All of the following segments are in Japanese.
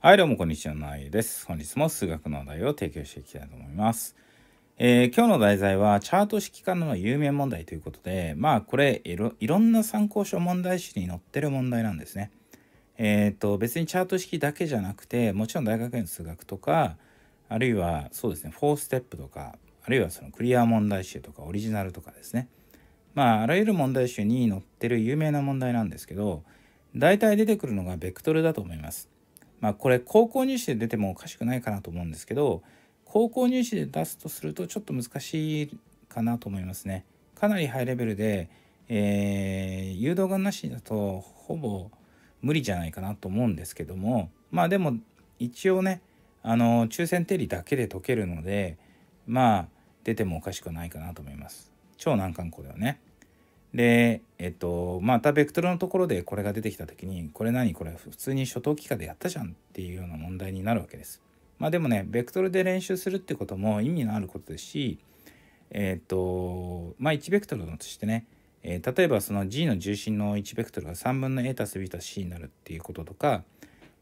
はいどうもこんにちは、なゆです。本日も数学の話題を提供していきたいと思います。えー、今日の題材はチャート式からの有名問題ということで、まあこれいろいろんな参考書問題集に載ってる問題なんですね。えっ、ー、と別にチャート式だけじゃなくて、もちろん大学院数学とか、あるいはそうですね、4ステップとか、あるいはそのクリア問題集とかオリジナルとかですね。まああらゆる問題集に載ってる有名な問題なんですけど、大体出てくるのがベクトルだと思います。まあこれ高校入試で出てもおかしくないかなと思うんですけど高校入試で出すとするとちょっと難しいかなと思いますね。かなりハイレベルで、えー、誘導がなしだとほぼ無理じゃないかなと思うんですけどもまあでも一応ねあの抽選定理だけで解けるのでまあ出てもおかしくないかなと思います。超難関校ではね。でえっとまたベクトルのところでこれが出てきた時にこれ何これ普通に初等幾何でやったじゃんっていうような問題になるわけです。まあでもねベクトルで練習するってことも意味のあることですしえっとまあ1ベクトルとしてねえー、例えばその G の重心の1ベクトルが3分の a たす b たす c になるっていうこととか、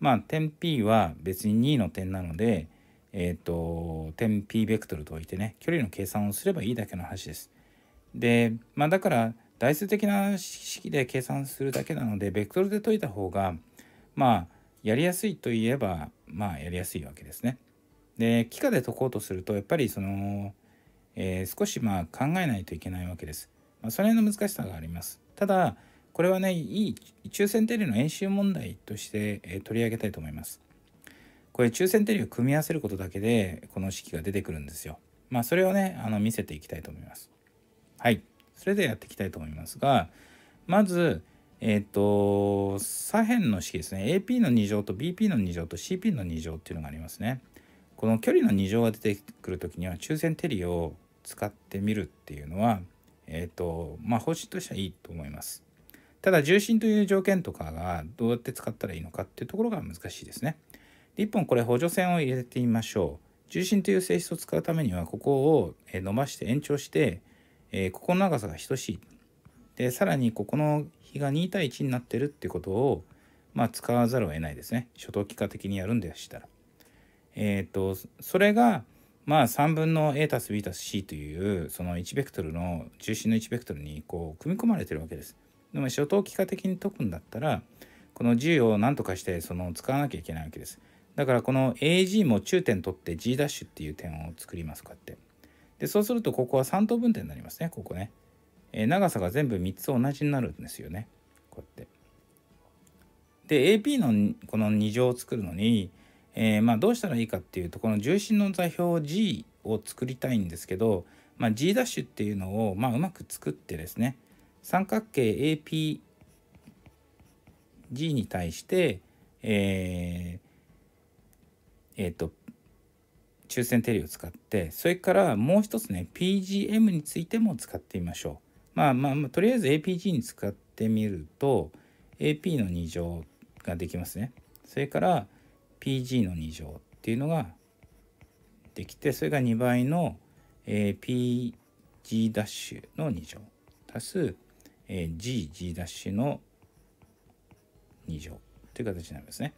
まあ、点 P は別に2の点なので、えっと、と点 P ベクトルと置いてね距離の計算をすればいいだけの話です。で、まあ、だから代数的な式で計算するだけなのでベクトルで解いた方がまあやりやすいといえばまあやりやすいわけですね。で幾何で解こうとするとやっぱりその、えー、少しまあ考えないといけないわけです。まあ、それの難しさがあります。ただこれはねいい抽選定理の演習問題として、えー、取り上げたいと思います。これ抽選定理を組み合わせることだけでこの式が出てくるんですよ。まあそれをねあの見せていきたいと思います。はい。それでやっていきたいと思いますが、まず、えっ、と、左辺の式ですね。AP の2乗と BP の2乗と CP の2乗っていうのがありますね。この距離の2乗が出てくる時には抽選テリを使ってみるっていうのは、えっ、ー、と、まあ方針としてはいいと思います。ただ重心という条件とかがどうやって使ったらいいのかっていうところが難しいですね。で1本これ補助線を入れてみましょう。重心という性質を使うためにはここを伸ばして延長してえー、ここの長さが等しい。で、さらにここの比が2対1になってるってことを、まあ、使わざるを得ないですね。初等幾何的にやるんでしたら。えっ、と、それが、まあ、3分の a たす b たす c という、その1ベクトルの、中心の1ベクトルに、こう、組み込まれてるわけです。でも、初等幾何的に解くんだったら、この10を何とかして、その、使わなきゃいけないわけです。だから、この ag も中点取って g' っていう点を作ります、こうやって。でそうするとここは3等分点になりますねここね、えー、長さが全部3つ同じになるんですよねこうやってで AP のこの2乗を作るのに、えー、まあ、どうしたらいいかっていうとこの重心の座標 G を作りたいんですけど、まあ、G' っていうのを、まあ、うまく作ってですね三角形 APG に対してえっ、ー、えー、と抽選定理を使ってそれからもう一つね PGM についても使ってみましょうまあまあ、まあ、とりあえず APG に使ってみると AP の2乗ができますねそれから PG の2乗っていうのができてそれが2倍の、え PG' の2乗足す、え GG' の2乗という形になりますね。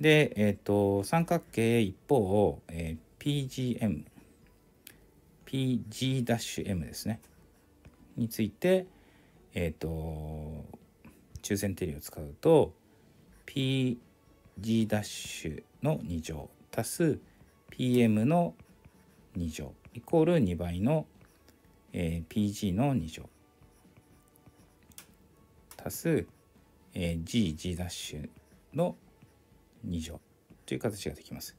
で、えっ、ー、と、三角形一方を、えー、PGM、PG-M ですね。について、えっ、ー、と、中線定理を使うと、PG' の2乗足す PM の2乗イコール2倍の、えー、PG の2乗足す、えー、GG' の2乗という形ができます。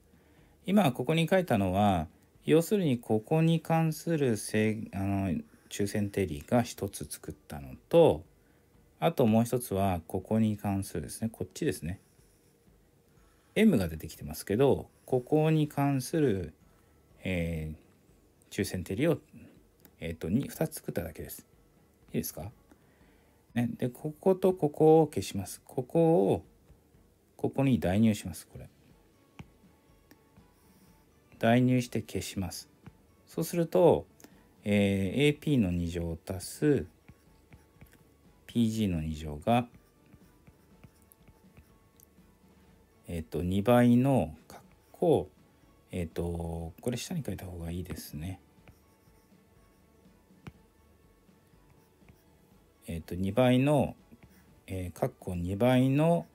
今ここに書いたのは要するにここに関する正あの抽選定理が1つ作ったのとあともう1つはここに関するですねこっちですね M が出てきてますけどここに関する、えー、抽選定理を、えーと、と 2, 2つ作っただけです。いいですか、ね、でこことここを消します。ここをここに代入しますこれ代入して消しますそうすると、えー、AP の2乗を足す PG の2乗がえっ、ー、と2倍の括弧えっ、ー、とこれ下に書いた方がいいですねえっ、ー、と2倍の、えー、括弧2倍の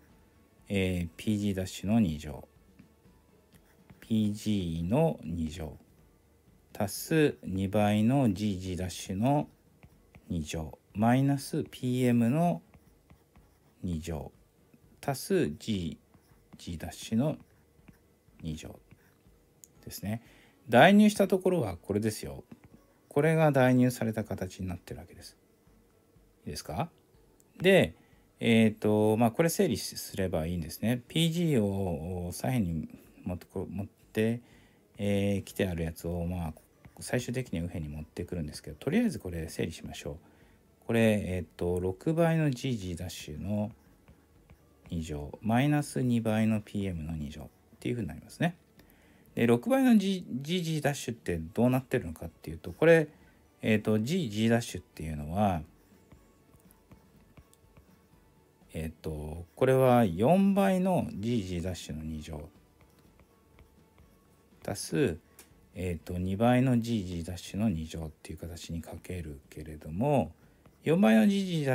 えー、pg' の2乗 pg の2乗足す2倍の gg' の2乗マイナス pm の2乗足す gg' の2乗ですね。代入したところはこれですよ。これが代入された形になってるわけです。いいですかで、えっ、ー、と、まあ、これ整理すればいいんですね。PG を左辺に持ってえー、来てあるやつを、まあ、最終的には右辺に持ってくるんですけど、とりあえずこれ整理しましょう。これ、えっ、ー、と、6倍の GG ダッシュの2乗、マイナス2倍の PM の2乗っていうふうになりますね。で、6倍の、G、g ダッシュってどうなってるのかっていうと、これ、えっ、ー、と、GG ダッシュっていうのは、えっとこれは4倍の GG の2乗足す、えっと2倍の GG の2乗っていう形にかけるけれども4倍の GG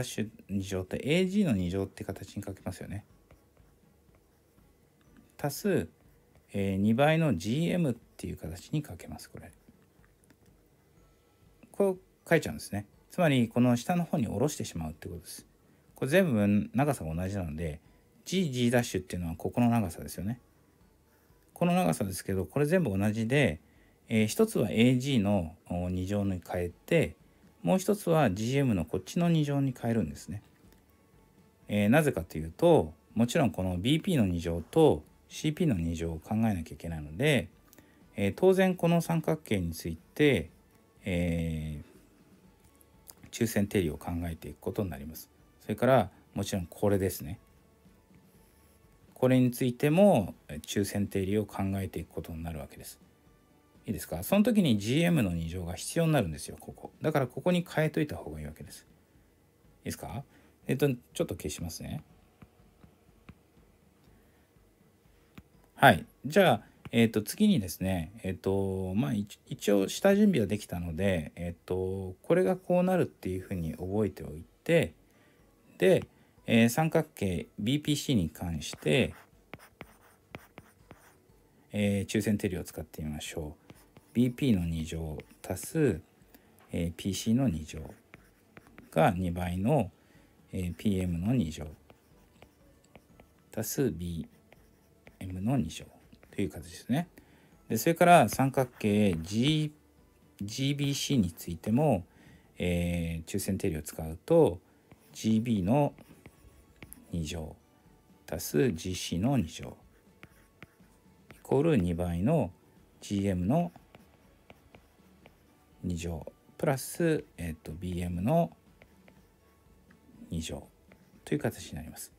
2乗って AG の2乗って形にかけますよね。足す、えー、2倍の GM っていう形にかけますこれ。こう書いちゃうんですね。つまりこの下の方に下ろしてしまうってことです。これ全部長さが同じなので GG' ダッシュっていうのはここの長さですよね。この長さですけどこれ全部同じで、えー、1つは AG の2乗に変えてもう1つは GM のこっちの2乗に変えるんですね。えー、なぜかというともちろんこの BP の2乗と CP の2乗を考えなきゃいけないので、えー、当然この三角形について、えー、中線定理を考えていくことになります。それからもちろんこれですねこれについても抽選定理を考えていくことになるわけですいいですかその時に GM の2乗が必要になるんですよここだからここに変えといた方がいいわけですいいですかえっとちょっと消しますねはいじゃあえっと次にですね、えっ、とまあ、一応下準備はできたので、えっ、とこれがこうなるっていうふうに覚えておいて、で、えー、三角形 BPC に関して、えー、抽選定理を使ってみましょう。BP の2乗足す、えー、PC の2乗が2倍の、えー、PM の2乗足す BM の2乗という形ですね。でそれから三角形、G、GBC についても、えー、抽選定理を使うと、GB の2乗足す GC の2乗イコール2倍の GM の2乗プラス、えー、と BM の2乗という形になります。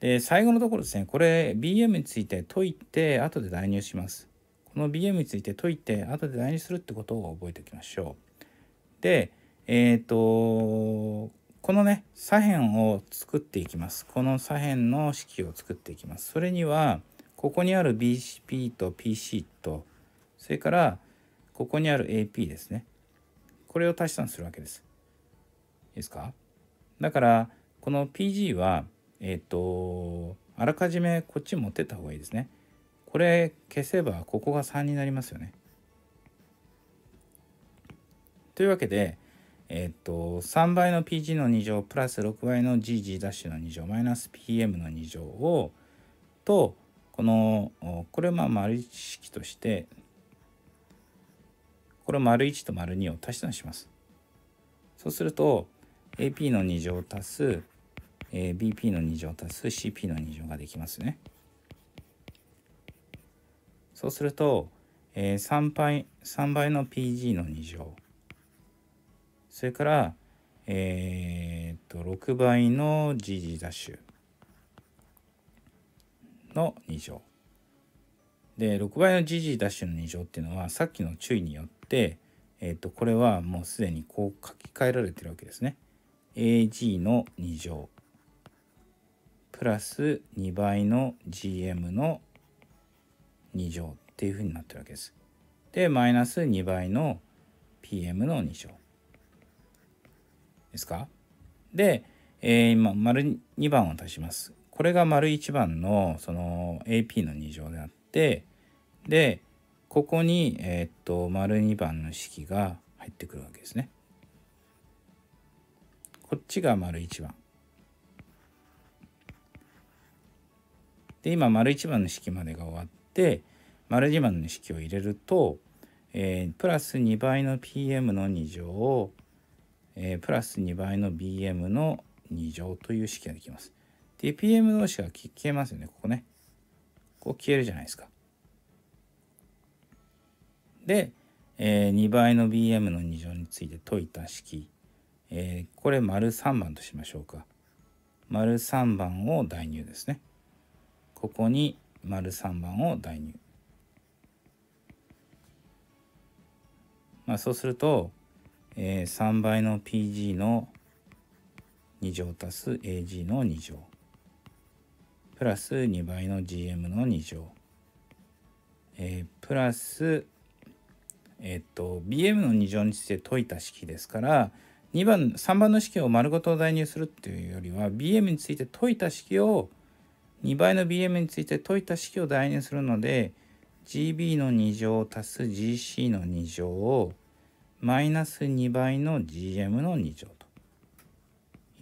で最後のところですねこれ BM について解いて後で代入します。この BM について解いて後で代入するってことを覚えておきましょう。でえっ、ー、とこのね左辺を作っていきますこの左辺の式を作っていきますそれにはここにある BCP と PC とそれからここにある AP ですねこれを足し算するわけですいいですかだからこの PG はえっ、ー、とあらかじめこっち持ってった方がいいですねこれ消せばここが3になりますよねというわけでえっと、3倍の PG の2乗プラス6倍の GG' の2乗マイナス PM の2乗をとこのこれまあ丸1式としてこれ丸1と丸2を足し算します。そうすると AP の2乗足す、え BP の2乗足す CP の2乗ができますね。そうすると、えー、3, 倍3倍の PG の2乗それから、えー、っと、6倍の GG ダッシュの2乗。で、6倍の GG ダッシュの2乗っていうのは、さっきの注意によって、えー、っと、これはもうすでにこう書き換えられてるわけですね。AG の2乗プラス2倍の GM の2乗っていうふうになってるわけです。で、マイナス2倍の PM の2乗。ですかで、えー、今、丸2番を足します。これが丸1番の、その AP の2乗であって、で、ここに、えー、っと、丸2番の式が入ってくるわけですね。こっちが丸1番。で、今、丸1番の式までが終わって、丸2番の式を入れると、えー、プラス2倍の PM の2乗をえー、プラス2倍の BM の2乗という式ができます。D. p m 同士が消えますよね、ここね。こう消えるじゃないですか。で、えー、2倍の BM の2乗について解いた式、えー、これ丸3番としましょうか。丸3番を代入ですね。ここに丸3番を代入。まあそうすると、えー、3倍の PG の2乗足す AG の2乗プラス2倍の GM の2乗、えー、プラスえっと BM の2乗について解いた式ですから2番3番の式を丸ごと代入するっていうよりは BM について解いた式を2倍の BM について解いた式を代入するので GB の2乗足す GC の2乗をマイナス2倍の GM の2乗と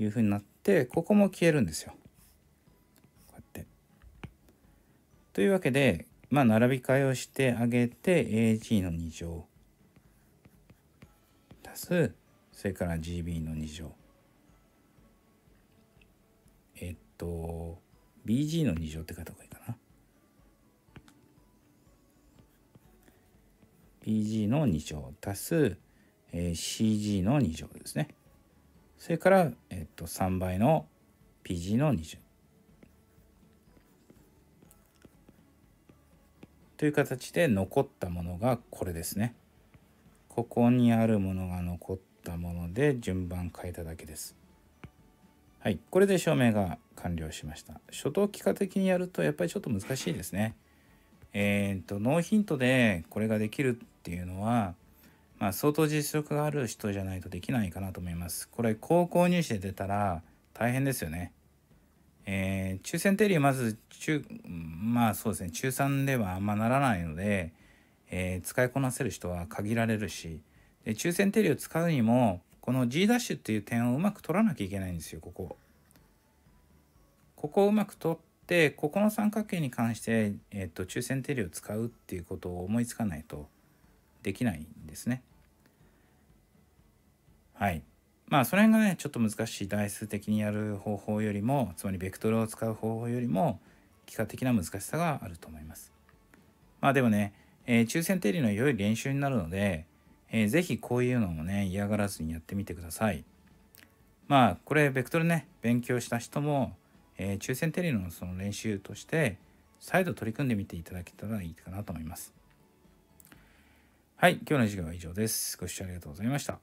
いうふうになってここも消えるんですよ。こうやって。というわけでまあ並び替えをしてあげて AG の2乗足すそれから GB の2乗えっと BG の2乗って書いた方がいいかな BG の2乗足すえー、CG の2乗ですね。それから、えっと、3倍の PG の2乗。という形で残ったものがこれですね。ここにあるものが残ったもので順番変えただけです。はい、これで証明が完了しました。初等幾何的にやるとやっぱりちょっと難しいですね。えっ、ー、と、ノーヒントでこれができるっていうのは、まあ、相当実力がある人じゃないとできないかなと思います。これ、高校入試で出たら大変ですよね。えー、抽選定理まず中、まあそうですね、中3ではあんまならないので、えー、使いこなせる人は限られるし、で抽選定理を使うにも、この G ダッシュっていう点をうまく取らなきゃいけないんですよ、ここ。ここをうまく取って、ここの三角形に関して、えっ、と、抽選定理を使うっていうことを思いつかないとできないんですね。はい。まあその辺がねちょっと難しい代数的にやる方法よりもつまりベクトルを使う方法よりも幾何的な難しさがあると思います。まあでもね、えー、抽選定理の良い練習になるので、えー、ぜひこういうのもね嫌がらずにやってみてください。まあこれベクトルね勉強した人も、えー、抽選定理のその練習として再度取り組んでみていただけたらいいかなと思います。はい今日の授業は以上です。ご視聴ありがとうございました。